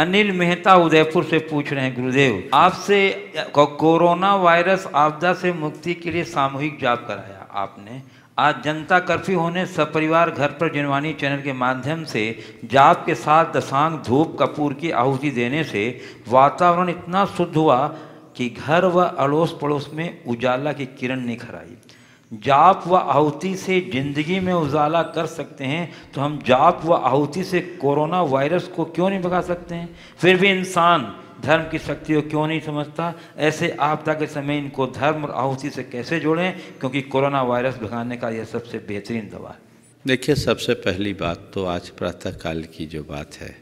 अनिल मेहता उदयपुर से पूछ रहे हैं गुरुदेव आपसे कोरोना वायरस आपदा से मुक्ति के लिए सामूहिक जाप कराया आपने आज जनता कर्फ्यू होने सपरिवार घर पर जनवानी चैनल के माध्यम से जाप के साथ दशांग धूप कपूर की आहुति देने से वातावरण इतना शुद्ध हुआ कि घर व अड़ोस पड़ोस में उजाला की किरण निखर आई जाप व आहुति से ज़िंदगी में उजाला कर सकते हैं तो हम जाप व आहुति से कोरोना वायरस को क्यों नहीं भगा सकते हैं फिर भी इंसान धर्म की शक्ति को क्यों नहीं समझता ऐसे आपदा के समय इनको धर्म और आहुति से कैसे जोड़ें क्योंकि कोरोना वायरस भगाने का यह सबसे बेहतरीन दवा है देखिए सबसे पहली बात तो आज प्रातःकाल की जो बात है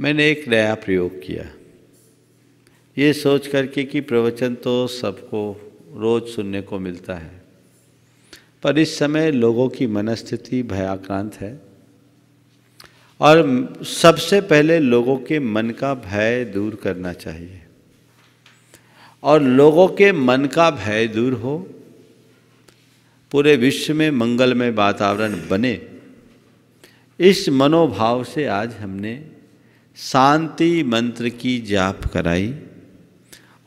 मैंने एक नया प्रयोग किया ये सोच करके कि प्रवचन तो सबको रोज सुनने को मिलता है पर इस समय लोगों की मनस्थिति भयाक्रांत है और सबसे पहले लोगों के मन का भय दूर करना चाहिए और लोगों के मन का भय दूर हो पूरे विश्व में मंगलमय वातावरण बने इस मनोभाव से आज हमने शांति मंत्र की जाप कराई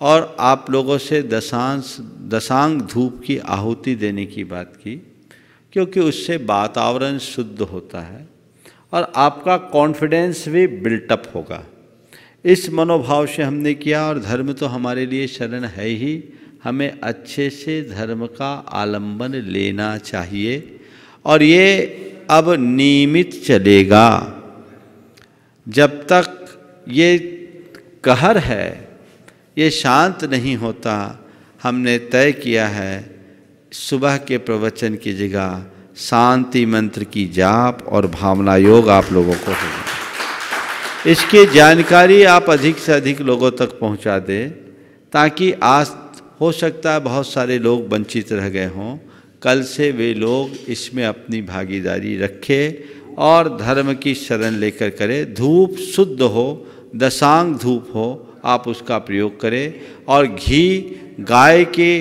और आप लोगों से दशांश दशांग धूप की आहुति देने की बात की क्योंकि उससे वातावरण शुद्ध होता है और आपका कॉन्फिडेंस भी बिल्टअप होगा इस मनोभाव से हमने किया और धर्म तो हमारे लिए शरण है ही हमें अच्छे से धर्म का आलंबन लेना चाहिए और ये अब नियमित चलेगा जब तक ये कहर है ये शांत नहीं होता हमने तय किया है सुबह के प्रवचन की जगह शांति मंत्र की जाप और भावना योग आप लोगों को हो इसकी जानकारी आप अधिक से अधिक लोगों तक पहुंचा दें ताकि आज हो सकता है बहुत सारे लोग वंचित रह गए हों कल से वे लोग इसमें अपनी भागीदारी रखें और धर्म की शरण लेकर करें धूप शुद्ध हो दशांग धूप हो आप उसका प्रयोग करें और घी गाय के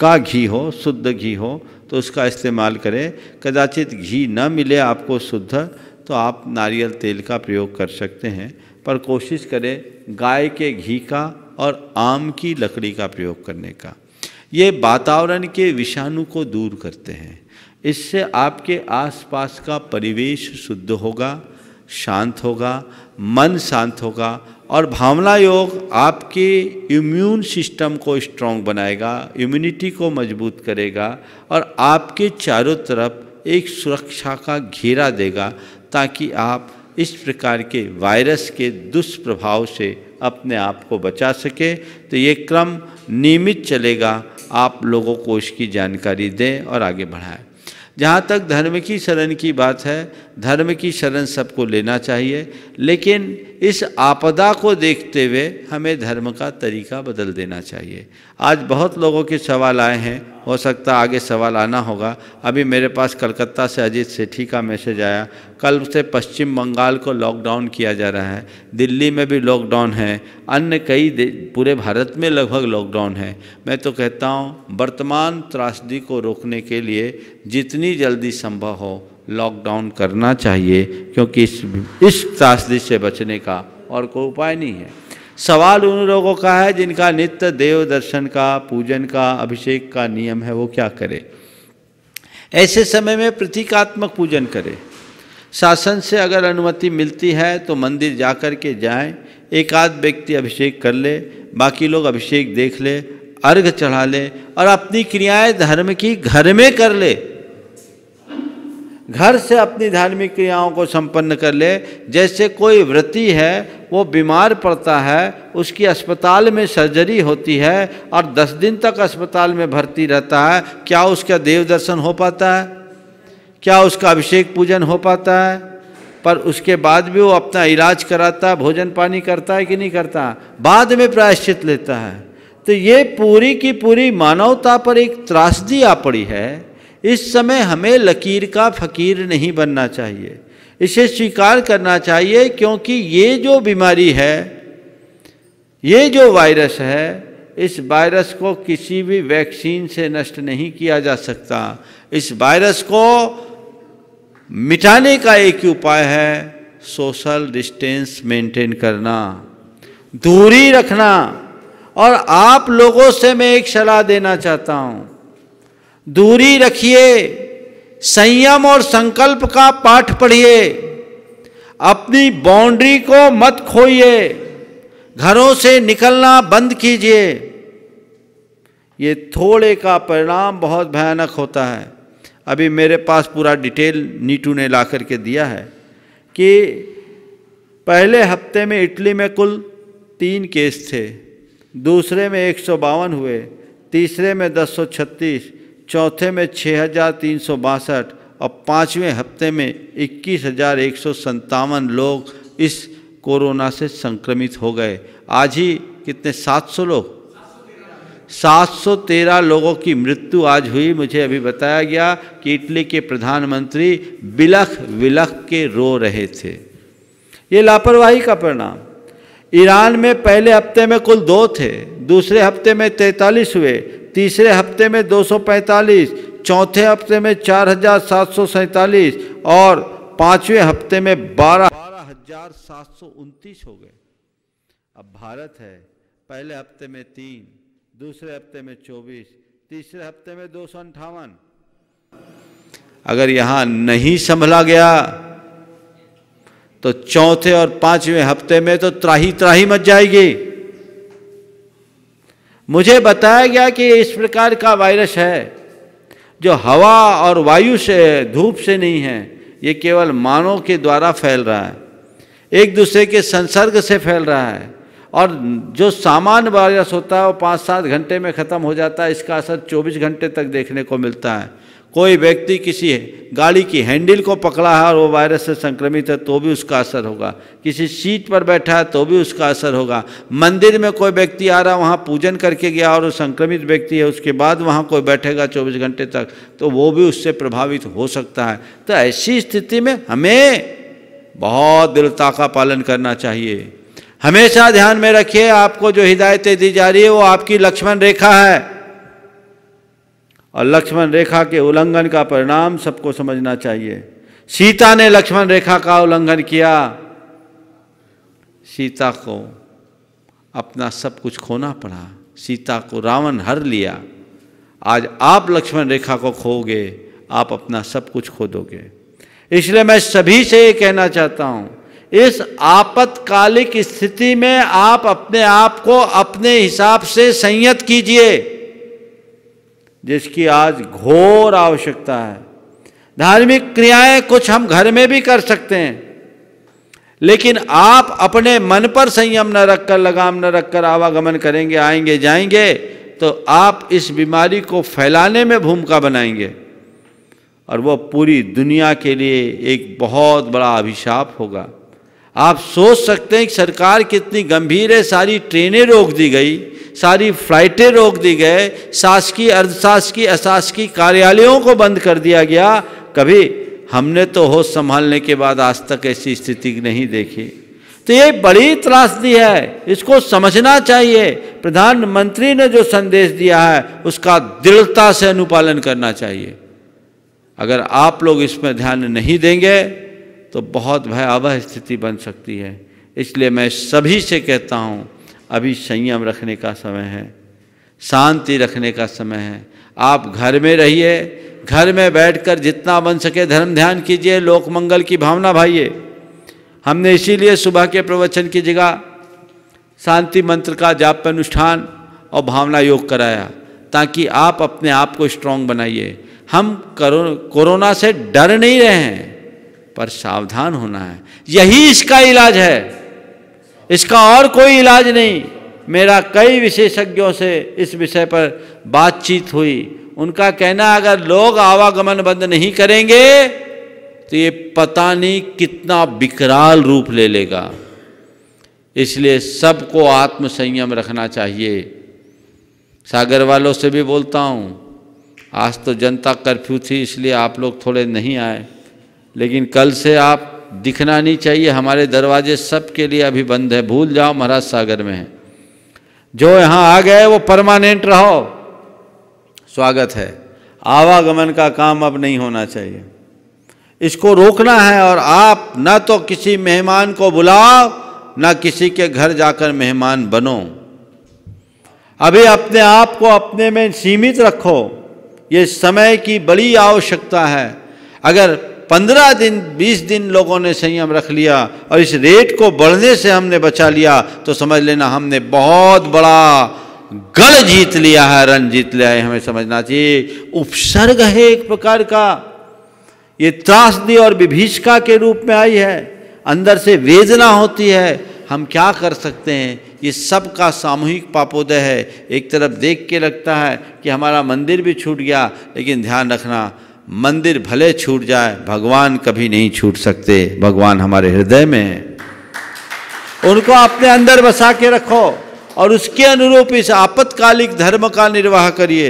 का घी हो शुद्ध घी हो तो उसका इस्तेमाल करें कदाचित घी न मिले आपको शुद्ध तो आप नारियल तेल का प्रयोग कर सकते हैं पर कोशिश करें गाय के घी का और आम की लकड़ी का प्रयोग करने का ये वातावरण के विषाणु को दूर करते हैं इससे आपके आसपास का परिवेश शुद्ध होगा शांत होगा मन शांत होगा और भावना योग आपके इम्यून सिस्टम को स्ट्रॉन्ग बनाएगा इम्यूनिटी को मजबूत करेगा और आपके चारों तरफ एक सुरक्षा का घेरा देगा ताकि आप इस प्रकार के वायरस के दुष्प्रभाव से अपने आप को बचा सके तो ये क्रम नियमित चलेगा आप लोगों को इसकी जानकारी दें और आगे बढ़ाएं जहाँ तक धर्म की शरण की बात है धर्म की शरण सबको लेना चाहिए लेकिन इस आपदा को देखते हुए हमें धर्म का तरीका बदल देना चाहिए आज बहुत लोगों के सवाल आए हैं हो सकता आगे सवाल आना होगा अभी मेरे पास कलकत्ता से अजीत सेठी का मैसेज आया कल से पश्चिम बंगाल को लॉकडाउन किया जा रहा है दिल्ली में भी लॉकडाउन है अन्य कई पूरे भारत में लगभग लॉकडाउन है मैं तो कहता हूँ वर्तमान त्रासदी को रोकने के लिए जितनी जल्दी संभव हो लॉकडाउन करना चाहिए क्योंकि इस इस त्रासदी से बचने का और कोई उपाय नहीं है सवाल उन लोगों का है जिनका नित्य देव दर्शन का पूजन का अभिषेक का नियम है वो क्या करे ऐसे समय में प्रतीकात्मक पूजन करें शासन से अगर अनुमति मिलती है तो मंदिर जा कर के जाएँ एक आध व्यक्ति अभिषेक कर ले बाकी लोग अभिषेक देख ले अर्घ चढ़ा ले और अपनी क्रियाएं धर्म की घर में कर ले घर से अपनी धार्मिक क्रियाओं को संपन्न कर ले जैसे कोई व्रति है वो बीमार पड़ता है उसकी अस्पताल में सर्जरी होती है और दस दिन तक अस्पताल में भर्ती रहता है क्या उसका देव दर्शन हो पाता है क्या उसका अभिषेक पूजन हो पाता है पर उसके बाद भी वो अपना इलाज कराता है भोजन पानी करता है कि नहीं करता बाद में प्रायश्चित लेता है तो ये पूरी की पूरी मानवता पर एक त्रासदी आ पड़ी है इस समय हमें लकीर का फकीर नहीं बनना चाहिए इसे स्वीकार करना चाहिए क्योंकि ये जो बीमारी है ये जो वायरस है इस वायरस को किसी भी वैक्सीन से नष्ट नहीं किया जा सकता इस वायरस को मिटाने का एक ही उपाय है सोशल डिस्टेंस मेंटेन करना दूरी रखना और आप लोगों से मैं एक सलाह देना चाहता हूँ दूरी रखिए संयम और संकल्प का पाठ पढ़िए अपनी बाउंड्री को मत खोइए घरों से निकलना बंद कीजिए ये थोड़े का परिणाम बहुत भयानक होता है अभी मेरे पास पूरा डिटेल नीटू ने ला करके दिया है कि पहले हफ्ते में इटली में कुल तीन केस थे दूसरे में एक हुए तीसरे में दस चौथे में छः हजार तीन सौ बासठ और पाँचवें हफ्ते में इक्कीस हजार एक सौ लोग इस कोरोना से संक्रमित हो गए आज ही कितने सात सौ लोग 713 लोगों की मृत्यु आज हुई मुझे अभी बताया गया कि इटली के प्रधानमंत्री बिलख विलख के रो रहे थे ये लापरवाही का परिणाम ईरान में पहले हफ्ते में कुल दो थे दूसरे हफ्ते में 43 हुए तीसरे हफ्ते में 245, चौथे हफ्ते में चार और पांचवें हफ्ते में बारह बारह हजार सात सौ उनतीस हो गए अब भारत है पहले हफ्ते में तीन दूसरे हफ्ते में चौबीस तीसरे हफ्ते में दो सौ अंठावन अगर यहाँ नहीं संभला गया तो चौथे और पांचवें हफ्ते में तो त्राही त्राही मच जाएगी मुझे बताया गया कि इस प्रकार का वायरस है जो हवा और वायु से धूप से नहीं है ये केवल मानव के द्वारा फैल रहा है एक दूसरे के संसर्ग से फैल रहा है और जो सामान्य वायरस होता है वो पाँच सात घंटे में ख़त्म हो जाता है इसका असर चौबीस घंटे तक देखने को मिलता है कोई व्यक्ति किसी गाड़ी की हैंडल को पकड़ा है और वो वायरस से संक्रमित है तो भी उसका असर होगा किसी सीट पर बैठा है तो भी उसका असर होगा मंदिर में कोई व्यक्ति आ रहा वहाँ पूजन करके गया और वो संक्रमित व्यक्ति है उसके बाद वहाँ कोई बैठेगा चौबीस घंटे तक तो वो भी उससे प्रभावित हो सकता है तो ऐसी स्थिति में हमें बहुत दृढ़ता का पालन करना चाहिए हमेशा ध्यान में रखिए आपको जो हिदायतें दी जा रही है वो आपकी लक्ष्मण रेखा है और लक्ष्मण रेखा के उल्लंघन का परिणाम सबको समझना चाहिए सीता ने लक्ष्मण रेखा का उल्लंघन किया सीता को अपना सब कुछ खोना पड़ा सीता को रावण हर लिया आज आप लक्ष्मण रेखा को खोगे आप अपना सब कुछ खो दोगे इसलिए मैं सभी से ये कहना चाहता हूँ इस आपत्कालिक स्थिति में आप अपने आप को अपने हिसाब से संयत कीजिए जिसकी आज घोर आवश्यकता है धार्मिक क्रियाएं कुछ हम घर में भी कर सकते हैं लेकिन आप अपने मन पर संयम न रखकर लगाम न रखकर आवागमन करेंगे आएंगे जाएंगे तो आप इस बीमारी को फैलाने में भूमिका बनाएंगे और वह पूरी दुनिया के लिए एक बहुत बड़ा अभिशाप होगा आप सोच सकते हैं कि सरकार कितनी गंभीर है सारी ट्रेनें रोक दी गई सारी फ्लाइटें रोक दी गए शासकीय अर्धशासकीय अशासकीय कार्यालयों को बंद कर दिया गया कभी हमने तो होश संभालने के बाद आज तक ऐसी स्थिति नहीं देखी तो ये बड़ी त्रासदी है इसको समझना चाहिए प्रधानमंत्री ने जो संदेश दिया है उसका दृढ़ता से अनुपालन करना चाहिए अगर आप लोग इसमें ध्यान नहीं देंगे तो बहुत भयावह स्थिति बन सकती है इसलिए मैं सभी से कहता हूँ अभी संयम रखने का समय है शांति रखने का समय है आप घर में रहिए घर में बैठकर जितना बन सके धर्म ध्यान कीजिए लोक मंगल की भावना भाइए हमने इसीलिए सुबह के प्रवचन की जगह शांति मंत्र का जाप अनुष्ठान और भावना योग कराया ताकि आप अपने आप को स्ट्रांग बनाइए हम करो, कोरोना से डर नहीं रहे हैं पर सावधान होना है यही इसका इलाज है इसका और कोई इलाज नहीं मेरा कई विशेषज्ञों से इस विषय पर बातचीत हुई उनका कहना अगर लोग आवागमन बंद नहीं करेंगे तो ये पता नहीं कितना विकराल रूप ले लेगा इसलिए सबको आत्मसंयम रखना चाहिए सागर वालों से भी बोलता हूँ आज तो जनता कर्फ्यू थी इसलिए आप लोग थोड़े नहीं आए लेकिन कल से आप दिखना नहीं चाहिए हमारे दरवाजे सब के लिए अभी बंद है भूल जाओ महाराज सागर में है जो यहाँ आ गए वो परमानेंट रहो स्वागत है आवागमन का काम अब नहीं होना चाहिए इसको रोकना है और आप ना तो किसी मेहमान को बुलाओ ना किसी के घर जाकर मेहमान बनो अभी अपने आप को अपने में सीमित रखो ये समय की बड़ी आवश्यकता है अगर पंद्रह दिन बीस दिन लोगों ने संयम रख लिया और इस रेट को बढ़ने से हमने बचा लिया तो समझ लेना हमने बहुत बड़ा गढ़ जीत लिया है रन जीत लिया है हमें समझना चाहिए उपसर्ग है एक प्रकार का ये त्रासदी और विभीषिका के रूप में आई है अंदर से वेदना होती है हम क्या कर सकते हैं ये सब का सामूहिक पापोदय है एक तरफ देख के लगता है कि हमारा मंदिर भी छूट गया लेकिन ध्यान रखना मंदिर भले छूट जाए भगवान कभी नहीं छूट सकते भगवान हमारे हृदय में है उनको अपने अंदर बसा के रखो और उसके अनुरूप इस आपत्कालिक धर्म का निर्वाह करिए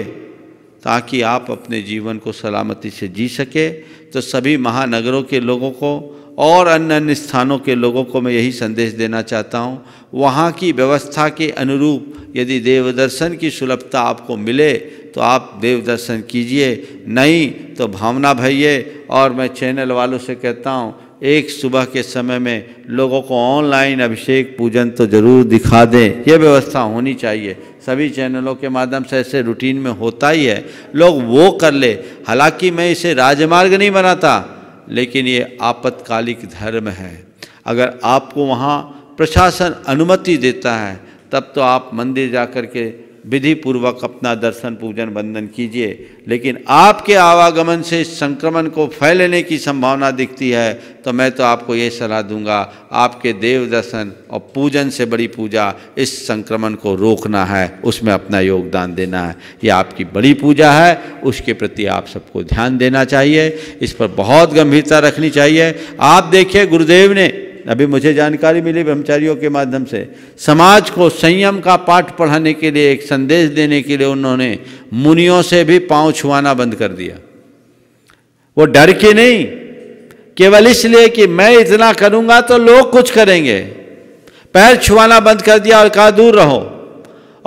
ताकि आप अपने जीवन को सलामती से जी सके तो सभी महानगरों के लोगों को और अन्य अन्य स्थानों के लोगों को मैं यही संदेश देना चाहता हूँ वहाँ की व्यवस्था के अनुरूप यदि देवदर्शन की सुलभता आपको मिले तो आप देव दर्शन कीजिए नहीं तो भावना भैये और मैं चैनल वालों से कहता हूँ एक सुबह के समय में लोगों को ऑनलाइन अभिषेक पूजन तो ज़रूर दिखा दें यह व्यवस्था होनी चाहिए सभी चैनलों के माध्यम से ऐसे रूटीन में होता ही है लोग वो कर ले हालांकि मैं इसे राजमार्ग नहीं बनाता लेकिन ये आपत्कालिक धर्म है अगर आपको वहाँ प्रशासन अनुमति देता है तब तो आप मंदिर जा कर के विधि पूर्वक अपना दर्शन पूजन वंदन कीजिए लेकिन आपके आवागमन से संक्रमण को फैलने की संभावना दिखती है तो मैं तो आपको ये सलाह दूंगा आपके देव दर्शन और पूजन से बड़ी पूजा इस संक्रमण को रोकना है उसमें अपना योगदान देना है ये आपकी बड़ी पूजा है उसके प्रति आप सबको ध्यान देना चाहिए इस पर बहुत गंभीरता रखनी चाहिए आप देखिए गुरुदेव ने अभी मुझे जानकारी मिली ब्रह्मचारियों के माध्यम से समाज को संयम का पाठ पढ़ाने के लिए एक संदेश देने के लिए उन्होंने मुनियों से भी पांव छुआना बंद कर दिया वो डर के नहीं केवल इसलिए कि मैं इतना करूंगा तो लोग कुछ करेंगे पैर छुआना बंद कर दिया और कहा दूर रहो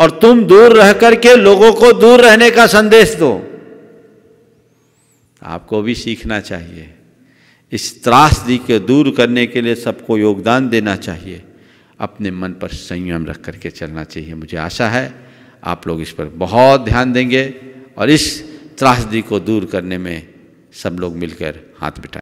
और तुम दूर रह करके लोगों को दूर रहने का संदेश दो आपको भी सीखना चाहिए इस त्रासदी के दूर करने के लिए सबको योगदान देना चाहिए अपने मन पर संयम रख करके चलना चाहिए मुझे आशा है आप लोग इस पर बहुत ध्यान देंगे और इस त्रासदी को दूर करने में सब लोग मिलकर हाथ बिठा